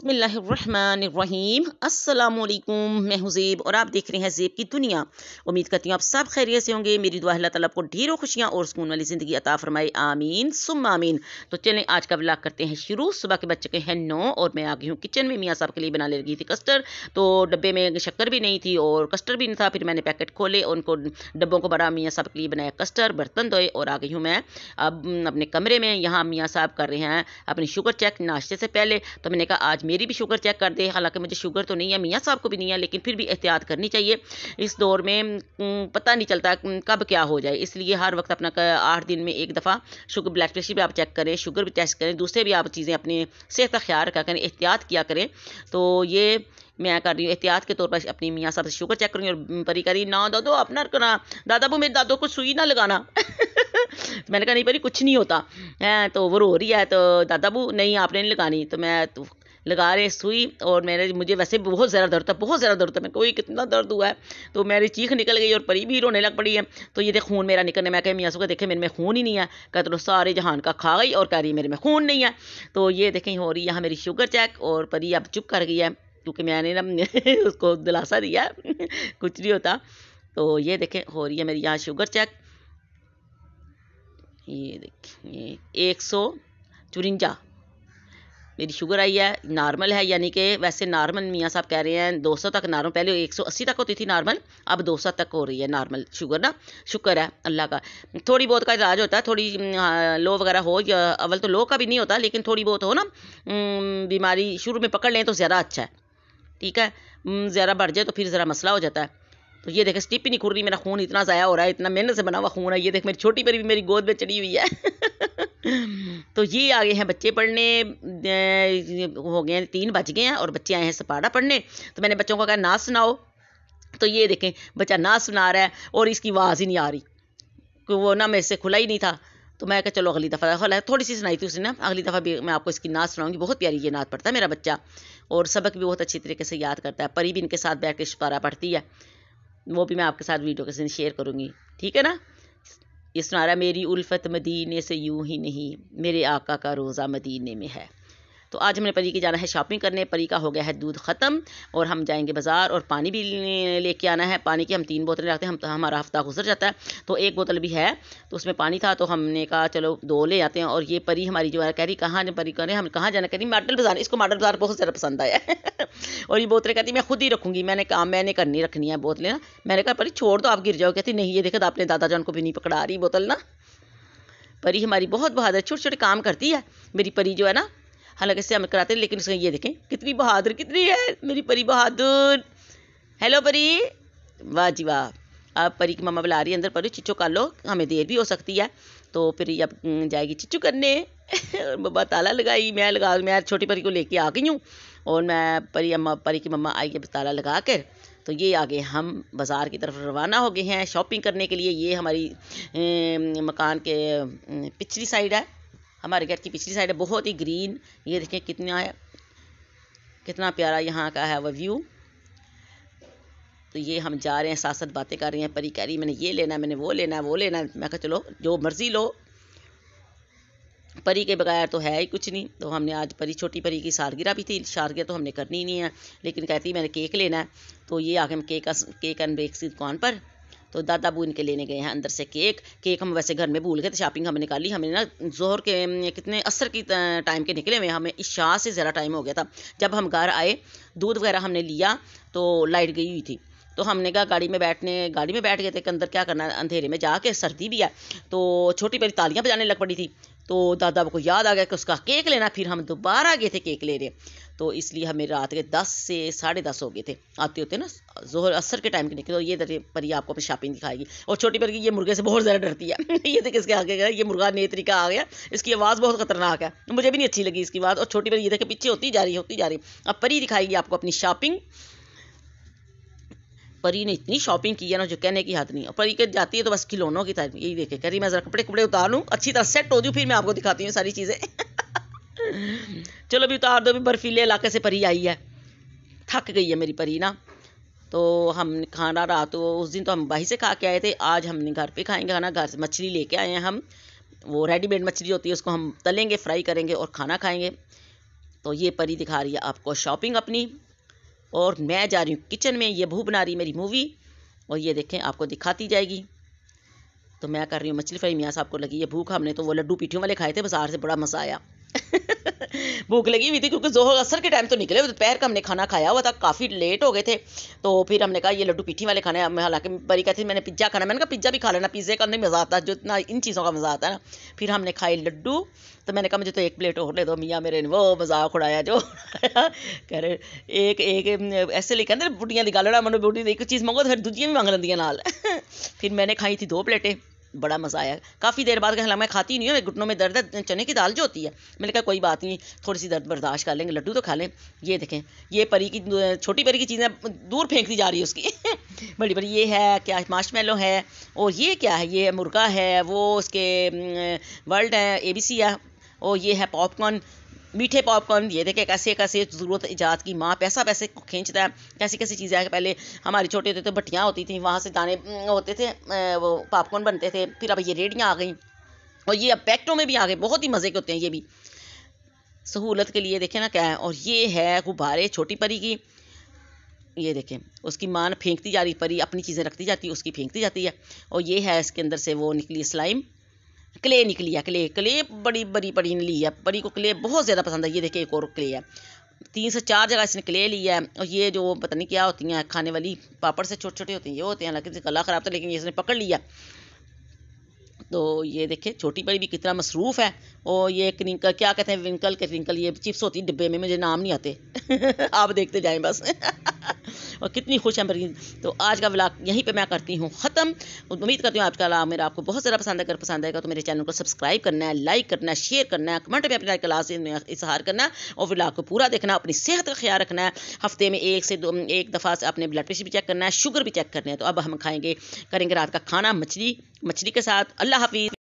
बसमीम अल्लाम मैं हूँ ज़ेब और आप देख रहे हैं ज़ेब की दुनिया उम्मीद करती हूँ आप सब खैरियत से होंगे मेरी दुआ अल्लाह तला आपको ढेरों खुशियाँ और सुकून वाली ज़िंदगी अता फरमाए आमीन सुम आमीन तो चलें आज का ब्लॉग करते हैं शुरू सुबह के बच्चे के हैं नौ और मैं आ गई हूँ किचन में मियाँ साहब के लिए बना ले गई थी कस्टर्ड तो डब्बे में शक्कर भी नहीं थी और कस्टर्ड भी नहीं था फिर मैंने पैकेट खोले और उनको डब्बों को बड़ा मियाँ साहब के लिए बनाया कस्टर्ड बर्तन धोए और आ गई हूँ मैं अब अपने कमरे में यहाँ मियाँ साहब कर रहे हैं अपनी शुगर चेक नाश्ते से पहले तो मैंने कहा आज मेरी भी शुगर चेक कर दे हालांकि मुझे शुगर तो नहीं है मियाँ साहब को भी नहीं है लेकिन फिर भी एहतियात करनी चाहिए इस दौर में पता नहीं चलता कब क्या हो जाए इसलिए हर वक्त अपना आठ दिन में एक दफ़ा शुगर ब्लड प्रेशर भी आप चेक करें शुगर भी टेस्ट करें दूसरे भी आप चीज़ें अपने सेहत का ख्याल रखा करें एहतियात किया करें तो ये मैं कर रही हूँ एहतियात के तौर पर अपनी मियाँ साहब से शुगर चेक करूँगी और परी करी ना दादो अपना करना दादाबू मेरे दादो को सुई ना लगाना मैंने कहा नहीं परी कुछ नहीं होता है तो वो रो रही है तो दादा दादाबू नहीं आपने नहीं लगानी तो मैं तो लगा रहे सुई और मैंने मुझे वैसे बहुत ज़्यादा दर्द था बहुत ज़्यादा दर्द था मेरे कोई कितना दर्द हुआ है तो मेरी चीख निकल गई और परी भी रोने लग पड़ी है तो ये देख खून मेरा निकलने मैं कह मियाँ सुखा देखे मेरे में खून ही नहीं है कहते तो सारे जहान का खा गई और कह रही मेरे में खून नहीं है तो ये देखें हो रही है मेरी शुगर चेक और परी अब चुप कर गई है क्योंकि मैंने ना उसको दिलासा दिया कुछ नहीं होता तो ये देखें हो रही है मेरी यहाँ शुगर चेक ये देखिए एक सौ चुरिंजा मेरी शुगर आई है नॉर्मल है यानी कि वैसे नॉर्मल मियाँ साहब कह रहे हैं 200 तक नॉर्मल पहले 180 तक होती थी नॉर्मल अब 200 तक हो रही है नॉर्मल शुगर ना शुक्र है अल्लाह का थोड़ी बहुत का इलाज होता है थोड़ी लो हाँ, वगैरह हो या अवल तो लो का भी नहीं होता लेकिन थोड़ी बहुत हो ना बीमारी शुरू में पकड़ लें तो ज़्यादा अच्छा है ठीक है ज़्यादा बढ़ जाए तो फिर ज़रा मसला हो जाता है तो ये देखे स्टिप ही नहीं खुर रही मेरा खून इतना ज़ाया हो रहा है इतना मेहनत से बना हुआ खून है ये देख मेरी छोटी पर भी मेरी गोद में चढ़ी हुई है तो ये आ गए हैं बच्चे पढ़ने हो गए हैं तीन बज गए हैं और बच्चे आए हैं सपाड़ा पढ़ने तो मैंने बच्चों को कहा ना सुनाओ तो ये देखें बच्चा ना सुना रहा है और इसकी आवाज़ ही नहीं आ रही क्यों वो ना मेरे से खुला ही नहीं था तो मैं कहा चलो अगली दफ़ा खुला है थोड़ी सी सुनाई थी उसने ना अगली दफ़ा भी मैं आपको इसकी नात सुनाऊंगी बहुत प्यारी ये नात पढ़ता है मेरा बच्चा और सबक भी बहुत अच्छी तरीके से याद करता है परी भी इनके साथ बैठ के छुपारा पढ़ती है वो भी मैं आपके साथ वीडियो के साथ शेयर करूँगी ठीक है ना इस नारा मेरी उल्फत मदीने से यूं ही नहीं मेरे आका का रोज़ा मदीने में है तो आज हमने परी के जाना है शॉपिंग करने परी का हो गया है दूध ख़त्म और हम जाएंगे बाज़ार और पानी भी लेके आना है पानी की हम तीन बोतलें रखते हैं हम हमारा हफ्ता गुजर जाता है तो एक बोतल भी है तो उसमें पानी था तो हमने कहा चलो दो ले आते हैं और ये परी हमारी जो है कह रही कहाँ परी करें हम कहाँ जाना कह रही मॉडल बाज़ार इसको मॉडल बाज़ार बहुत ज़्यादा पसंद आया और ये बोतलें कहती मैं खुद ही रखूँगी मैंने कहा मैंने करनी रखनी है बोतलें ना मैंने कहा परी छोड़ दो आप गिर जाओ कहती नहीं ये देखा आपने दादा जान को भी नहीं पकड़ा रही बोतल ना परी हमारी बहुत बहादुर छोटे छोटे काम करती है मेरी परी जो है ना हालांकि से हम कराते लेकिन उसमें ये देखें कितनी बहादुर कितनी है मेरी परी बहादुर हेलो परी वाह जी वाह अब परी की मामा बुला रही है अंदर परी चिच्चू कर लो हमें देर भी हो सकती है तो फिर अब जाएगी चिच्चू करने और बबा ताला लगाई मैं लगा मैं छोटी परी को लेके आ गई हूँ और मैं परी अम्मा परी की मम्मा आई अब ताला लगा कर तो ये आगे हम बाज़ार की तरफ रवाना हो गए हैं शॉपिंग करने के लिए ये हमारी ए, मकान के पिछली साइड है हमारे घर की पिछली साइड है बहुत ही ग्रीन ये देखें कितना है कितना प्यारा यहाँ का है वह व्यू तो ये हम जा रहे हैं साथ साथ बातें कर रहे हैं परी कह रही मैंने ये लेना मैंने वो लेना वो लेना मैं कहा चलो जो मर्ज़ी लो परी के बगैर तो है ही कुछ नहीं तो हमने आज परी छोटी परी की सालगिरह भी थी सालगिरह तो हमने करनी ही नहीं है लेकिन कहती मैंने केक लेना है तो ये आके हम केक केक एंड बेक की दुकान पर तो दादा बून के लेने गए हैं अंदर से केक केक हम वैसे घर में भूल गए थे शॉपिंग हमने निकाली हमने ना जोहर के कितने असर की टाइम के निकले हुए हमें इशा से ज़रा टाइम हो गया था जब हम घर आए दूध वगैरह हमने लिया तो लाइट गई हुई थी तो हमने कहा गाड़ी में बैठने गाड़ी में बैठ गए थे कि अंदर क्या करना अंधेरे में जाके सर्दी भी है तो छोटी मेरी तालियां बजाने लग पड़ी थी तो दादा को याद आ गया कि उसका केक लेना फिर हम दोबारा गए थे केक लेने तो इसलिए हमें रात के दस से साढ़े दस हो गए थे आते होते ना जोहर असर के टाइम के निकले तो ये दर परी आपको अपनी शॉपिंग दिखाएगी और छोटी परी ये मुर्गे से बहुत ज़्यादा डरती है ये देखिए इसके आगे गया ये मुर्गा नेत्री का आ गया इसकी आवाज़ बहुत खतरनाक है मुझे भी नहीं अच्छी लगी इसकी आवाज़ और छोटी परी ये देखिए पीछे होती जा रही होती जा रही अब परी दिखाएगी आपको अपनी शॉपिंग परी ने इतनी शॉपिंग की है ना जो कहने की हद नहीं और परी के जाती है तो बस खिलौनों की तरफ यही देखे कह रही मैं जरा कपड़े कपड़े उतार लूँ अच्छी तरह सेट हो दूँ फिर मैं आपको दिखाती हूँ सारी चीज़ें चलो अभी उतार दो अभी बर्फीले इलाके से परी आई है थक गई है मेरी परी ना तो हम खाना रात उस दिन तो हम बाहर से खा के आए थे आज हमने घर पे खाएंगे खाना घर से मछली लेके आए हैं हम वो रेडीमेड मछली होती है उसको हम तलेंगे फ्राई करेंगे और खाना खाएंगे तो ये परी दिखा रही है आपको शॉपिंग अपनी और मैं जा रही हूँ किचन में ये भू बना रही मेरी मूवी और ये देखें आपको दिखाती जाएगी तो मैं कर रही हूँ मछली फ्राई मियाँ साहब को लगी ये भूख हमने तो वो लड्डू पीठियों वाले खाए थे बाजार से बड़ा मज़ा आया भूख लगी हुई थी क्योंकि जोहर असर के टाइम तो निकले हुए तो दोपहर का हमने खाना खाया हुआ था काफ़ी लेट हो गए थे तो फिर हमने कहा ये लड्डू पीठी वाले खाने हालांकि बड़ी कहती मैंने पिज्ज़ा खाना मैंने कहा पिज्ज़ा भी खा लेना पिज्ज़े का नहीं मज़ा आता जो इतना इन चीज़ों का मज़ा आता है ना फिर हमने खाए लड्डू तो मैंने कहा मुझे तो एक प्लेट और ले दो मियाँ मेरे ने वो मजाक उड़ाया जो कह रहे एक एक ऐसे लेकर ना बुढ़िया दिखा गल मैंने बुढ़ी एक चीज़ मंगो तो फिर दूजियाँ भी मंग लेंदियाँ नाल फिर मैंने खाई थी दो प्लेटें बड़ा मज़ा आया काफ़ी देर बाद कहला मैं खाती नहीं हूँ घुटनों में दर्द है चने की दाल जो होती है मैंने कहा कोई बात नहीं थोड़ी सी दर्द बर्दाश्त कर लेंगे लड्डू तो खा लें ये देखें ये परी की छोटी परी की चीज़ें दूर फेंक दी जा रही है उसकी बड़ी बड़ी ये है क्या मार्शमेलो है और ये क्या है ये मुर्गा है वो उसके वर्ल्ड है ए है और ये है पॉपकॉर्न मीठे पॉपकॉर्न ये देखे कैसे कैसे ज़रूरत इजाद की माँ पैसा पैसे खींचता है कैसी कैसी चीज़ें हैं पहले हमारे छोटे होते थे भट्टियाँ होती थी वहाँ से दाने होते थे वो पॉपकॉर्न बनते थे फिर अब ये रेडियाँ आ गई और ये अब पैकेटों में भी आ गए बहुत ही मज़े के होते हैं ये भी सहूलत के लिए देखें ना क्या है और ये है गुब्बारे छोटी परी की ये देखें उसकी मान फेंकती जा रही परी अपनी चीज़ें रखती जाती है उसकी फेंकती जाती है और ये है इसके अंदर से वो निकली स्लाइम क्ले निकली है क्ले क्ले बड़ी बड़ी बड़ी ने ली है बड़ी को क्ले बहुत ज़्यादा पसंद है ये देखिए एक और क्ले है तीन से चार जगह इसने क्ले लिया है और ये जो पता नहीं क्या होती हैं खाने वाली पापड़ से छोटे छोटे होती हैं ये होते हैं हालांकि गला ख़राब था लेकिन इसने पकड़ लिया तो ये देखे छोटी बड़ी भी कितना मसरूफ़ है और ये क्रिंकल क्या कहते हैं विंकल के क्रिंकल ये चिप्स होती डिब्बे में मुझे नाम नहीं आते आप देखते जाएँ बस और कितनी खुश है मेरी तो आज का ब्लाग यहीं पे मैं करती हूँ ख़त्म उम्मीद करती हूँ आपका लाभ मेरा आपको बहुत ज़्यादा पसंद अगर पसंद आएगा तो मेरे चैनल को सब्सक्राइब करना है लाइक करना है शेयर करना है कमेंट में अपने क्लास में इजहार करना और ब्लाग को पूरा देखना अपनी सेहत का ख्याल रखना है हफ्ते में एक से दो एक दफ़ा से अपने ब्लड प्रेशर भी चेक करना है शुगर भी चेक करना है तो अब हम खाएँगे करेंगे रात का खाना मछली मछली के साथ अल्लाह हाफिज़